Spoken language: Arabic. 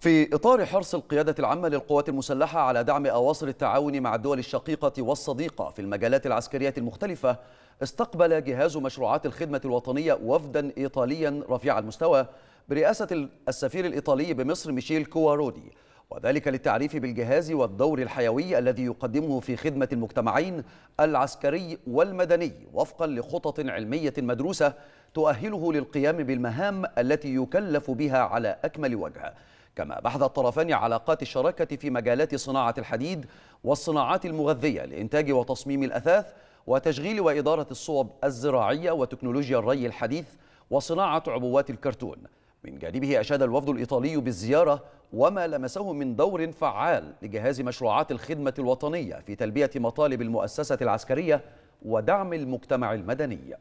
في إطار حرص القيادة العامة للقوات المسلحة على دعم أواصر التعاون مع الدول الشقيقة والصديقة في المجالات العسكرية المختلفة استقبل جهاز مشروعات الخدمة الوطنية وفدا إيطاليا رفيع المستوى برئاسة السفير الإيطالي بمصر ميشيل كوارودي وذلك للتعريف بالجهاز والدور الحيوي الذي يقدمه في خدمة المجتمعين العسكري والمدني وفقا لخطط علمية مدروسة تؤهله للقيام بالمهام التي يكلف بها على أكمل وجه كما بحث الطرفان علاقات الشراكة في مجالات صناعة الحديد والصناعات المغذية لإنتاج وتصميم الأثاث وتشغيل وإدارة الصوب الزراعية وتكنولوجيا الري الحديث وصناعة عبوات الكرتون من جانبه أشاد الوفد الإيطالي بالزيارة وما لمسه من دور فعال لجهاز مشروعات الخدمة الوطنية في تلبية مطالب المؤسسة العسكرية ودعم المجتمع المدني